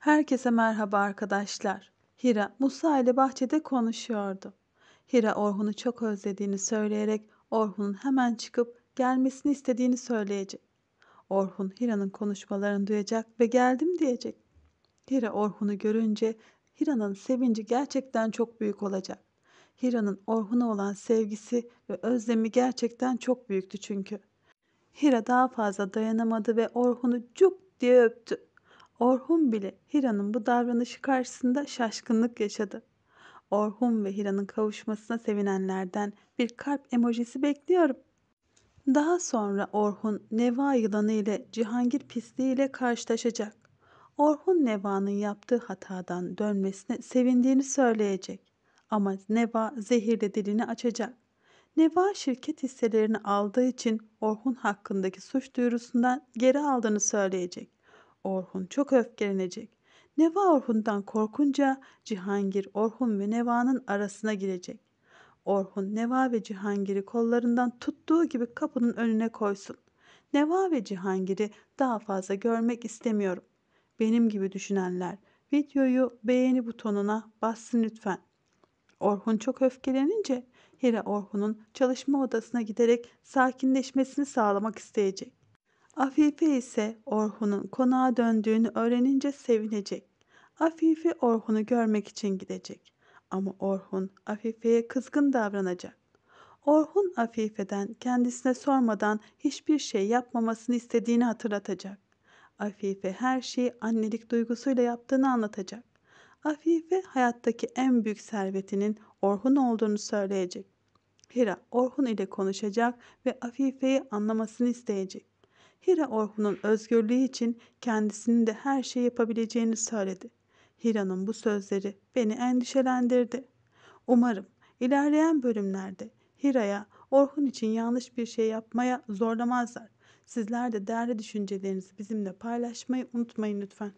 Herkese merhaba arkadaşlar. Hira Musa ile bahçede konuşuyordu. Hira Orhun'u çok özlediğini söyleyerek Orhun'un hemen çıkıp gelmesini istediğini söyleyecek. Orhun Hira'nın konuşmalarını duyacak ve geldim diyecek. Hira Orhun'u görünce Hira'nın sevinci gerçekten çok büyük olacak. Hira'nın Orhun'a olan sevgisi ve özlemi gerçekten çok büyüktü çünkü. Hira daha fazla dayanamadı ve Orhun'u cuk diye öptü. Orhun bile Hira'nın bu davranışı karşısında şaşkınlık yaşadı. Orhun ve Hira'nın kavuşmasına sevinenlerden bir kalp emojisi bekliyorum. Daha sonra Orhun Neva yılanı ile Cihangir pisliği ile karşılaşacak. Orhun Neva'nın yaptığı hatadan dönmesine sevindiğini söyleyecek. Ama Neva zehirle dilini açacak. Neva şirket hisselerini aldığı için Orhun hakkındaki suç duyurusundan geri aldığını söyleyecek. Orhun çok öfkelenecek. Neva Orhun'dan korkunca Cihangir Orhun ve Neva'nın arasına girecek. Orhun Neva ve Cihangir'i kollarından tuttuğu gibi kapının önüne koysun. Neva ve Cihangir'i daha fazla görmek istemiyorum. Benim gibi düşünenler videoyu beğeni butonuna bassın lütfen. Orhun çok öfkelenince Hira Orhun'un çalışma odasına giderek sakinleşmesini sağlamak isteyecek. Afife ise Orhun'un konağa döndüğünü öğrenince sevinecek. Afife Orhun'u görmek için gidecek. Ama Orhun Afife'ye kızgın davranacak. Orhun Afife'den kendisine sormadan hiçbir şey yapmamasını istediğini hatırlatacak. Afife her şeyi annelik duygusuyla yaptığını anlatacak. Afife hayattaki en büyük servetinin Orhun olduğunu söyleyecek. Hira Orhun ile konuşacak ve Afife'yi anlamasını isteyecek. Hira Orhun'un özgürlüğü için kendisinin de her şeyi yapabileceğini söyledi. Hira'nın bu sözleri beni endişelendirdi. Umarım ilerleyen bölümlerde Hira'ya Orhun için yanlış bir şey yapmaya zorlamazlar. Sizler de değerli düşüncelerinizi bizimle paylaşmayı unutmayın lütfen.